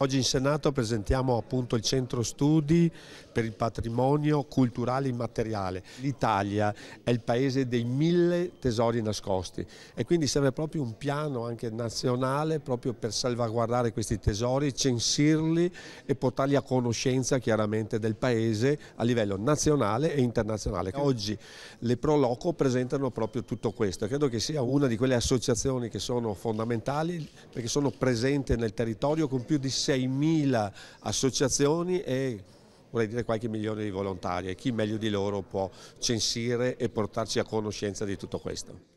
Oggi in Senato presentiamo appunto il centro studi per il patrimonio culturale immateriale. L'Italia è il paese dei mille tesori nascosti e quindi serve proprio un piano anche nazionale proprio per salvaguardare questi tesori, censirli e portarli a conoscenza chiaramente del paese a livello nazionale e internazionale. Oggi le Proloco presentano proprio tutto questo. Credo che sia una di quelle associazioni che sono fondamentali perché sono presenti nel territorio con più di 6.000 associazioni e vorrei dire qualche milione di volontari e chi meglio di loro può censire e portarci a conoscenza di tutto questo.